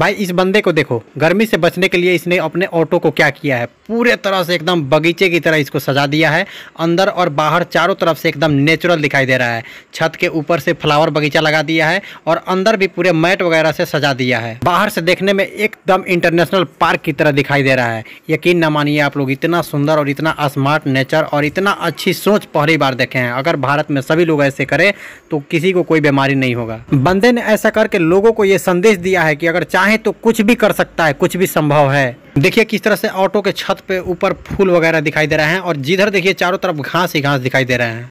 भाई इस बंदे को देखो गर्मी से बचने के लिए इसने अपने ऑटो को क्या किया है पूरे तरह से एकदम बगीचे की तरह इसको सजा दिया है अंदर और बाहर चारों तरफ से एकदम नेचुरल दिखाई दे रहा है छत के ऊपर से फ्लावर बगीचा लगा दिया है और अंदर भी पूरे मैट वगैरह से सजा दिया है बाहर से देखने में एकदम इंटरनेशनल पार्क की तरह दिखाई दे रहा है यकीन न मानिए आप लोग इतना सुंदर और इतना स्मार्ट नेचर और इतना अच्छी सोच पहली बार देखे हैं अगर भारत में सभी लोग ऐसे करें तो किसी को कोई बीमारी नहीं होगा बंदे ने ऐसा करके लोगों को ये संदेश दिया है कि अगर चाहे चाहे तो कुछ भी कर सकता है कुछ भी संभव है देखिए किस तरह से ऑटो के छत पे ऊपर फूल वगैरह दिखाई दे रहे हैं और जिधर देखिए चारों तरफ घास ही घास दिखाई दे रहे हैं